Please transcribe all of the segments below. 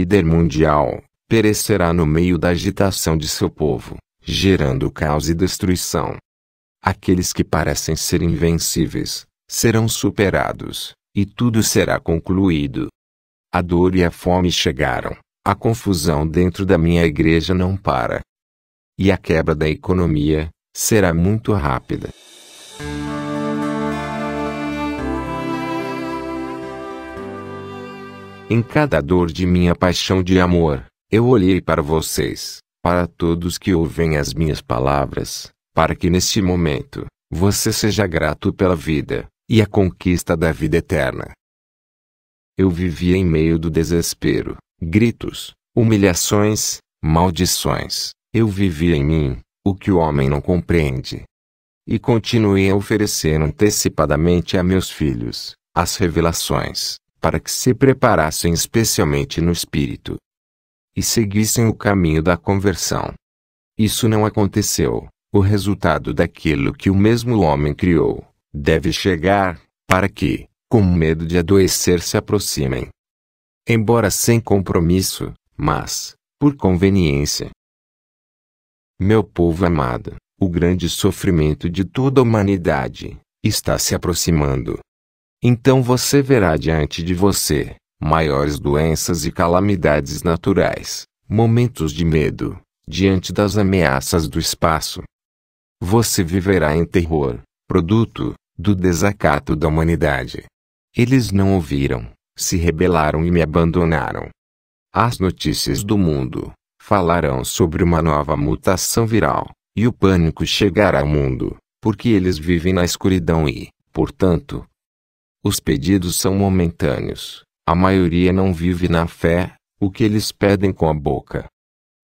líder mundial, perecerá no meio da agitação de seu povo, gerando caos e destruição. Aqueles que parecem ser invencíveis serão superados, e tudo será concluído. A dor e a fome chegaram, a confusão dentro da minha igreja não para. E a quebra da economia será muito rápida. Em cada dor de minha paixão de amor, eu olhei para vocês, para todos que ouvem as minhas palavras, para que neste momento, você seja grato pela vida, e a conquista da vida eterna. Eu vivia em meio do desespero, gritos, humilhações, maldições. Eu vivia em mim, o que o homem não compreende. E continuei a oferecer antecipadamente a meus filhos as revelações para que se preparassem especialmente no espírito e seguissem o caminho da conversão. Isso não aconteceu. O resultado daquilo que o mesmo homem criou deve chegar, para que, com medo de adoecer, se aproximem. Embora sem compromisso, mas, por conveniência. Meu povo amado, o grande sofrimento de toda a humanidade está se aproximando então você verá diante de você maiores doenças e calamidades naturais, momentos de medo, diante das ameaças do espaço. Você viverá em terror, produto do desacato da humanidade. Eles não ouviram, se rebelaram e me abandonaram. As notícias do mundo falarão sobre uma nova mutação viral, e o pânico chegará ao mundo, porque eles vivem na escuridão e, portanto, os pedidos são momentâneos. A maioria não vive na fé, o que eles pedem com a boca.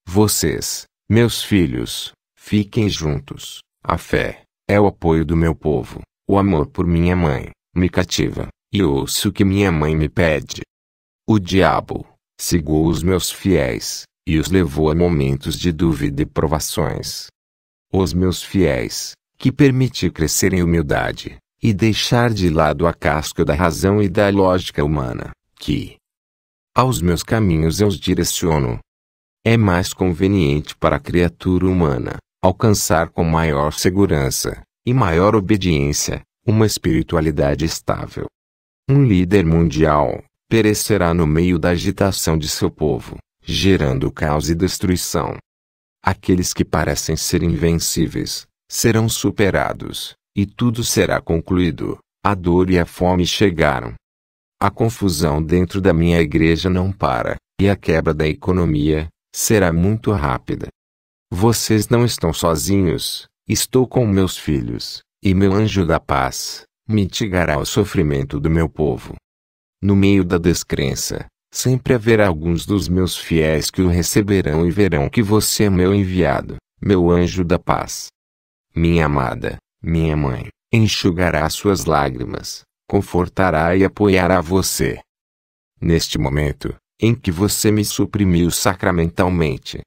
Vocês, meus filhos, fiquem juntos. A fé é o apoio do meu povo. O amor por minha mãe me cativa, e ouço o que minha mãe me pede. O diabo cegou os meus fiéis e os levou a momentos de dúvida e provações. Os meus fiéis, que permiti crescer em humildade, e deixar de lado a casca da razão e da lógica humana, que aos meus caminhos eu os direciono. É mais conveniente para a criatura humana alcançar com maior segurança e maior obediência uma espiritualidade estável. Um líder mundial perecerá no meio da agitação de seu povo, gerando caos e destruição. Aqueles que parecem ser invencíveis serão superados e tudo será concluído. A dor e a fome chegaram. A confusão dentro da minha igreja não para, e a quebra da economia será muito rápida. Vocês não estão sozinhos, estou com meus filhos, e meu anjo da paz mitigará o sofrimento do meu povo. No meio da descrença, sempre haverá alguns dos meus fiéis que o receberão e verão que você é meu enviado, meu anjo da paz. Minha amada, minha mãe enxugará suas lágrimas, confortará e apoiará você. Neste momento, em que você me suprimiu sacramentalmente,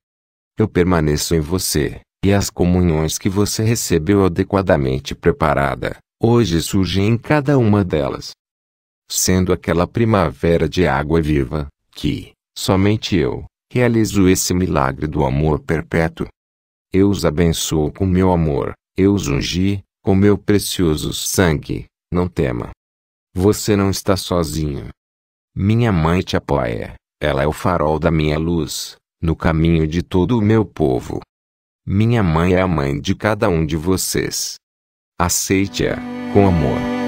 eu permaneço em você, e as comunhões que você recebeu adequadamente preparada, hoje surgem em cada uma delas. Sendo aquela primavera de água viva, que, somente eu, realizo esse milagre do amor perpétuo. Eu os abençoo com meu amor, eu os ungi, com meu precioso sangue, não tema. Você não está sozinho. Minha mãe te apoia, ela é o farol da minha luz, no caminho de todo o meu povo. Minha mãe é a mãe de cada um de vocês. Aceite-a, com amor.